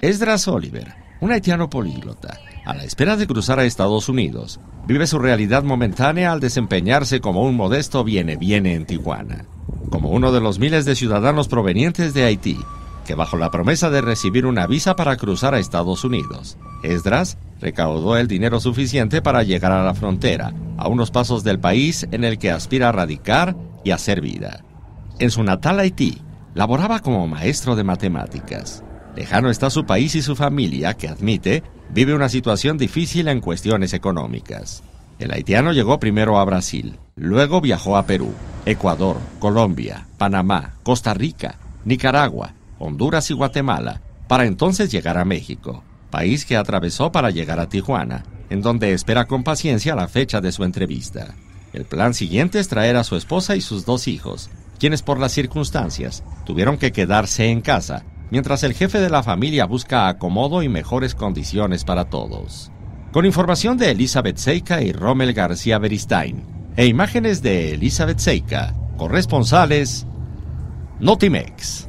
Esdras Oliver, un haitiano políglota, a la espera de cruzar a Estados Unidos, vive su realidad momentánea al desempeñarse como un modesto viene-viene en Tijuana, como uno de los miles de ciudadanos provenientes de Haití, que bajo la promesa de recibir una visa para cruzar a Estados Unidos, Esdras recaudó el dinero suficiente para llegar a la frontera, a unos pasos del país en el que aspira a radicar y hacer vida. En su natal Haití, laboraba como maestro de matemáticas. Lejano está su país y su familia, que admite, vive una situación difícil en cuestiones económicas. El haitiano llegó primero a Brasil, luego viajó a Perú, Ecuador, Colombia, Panamá, Costa Rica, Nicaragua, Honduras y Guatemala, para entonces llegar a México, país que atravesó para llegar a Tijuana, en donde espera con paciencia la fecha de su entrevista. El plan siguiente es traer a su esposa y sus dos hijos, quienes por las circunstancias tuvieron que quedarse en casa mientras el jefe de la familia busca acomodo y mejores condiciones para todos. Con información de Elizabeth Seika y Rommel García Beristain, e imágenes de Elizabeth Seika, corresponsales Notimex.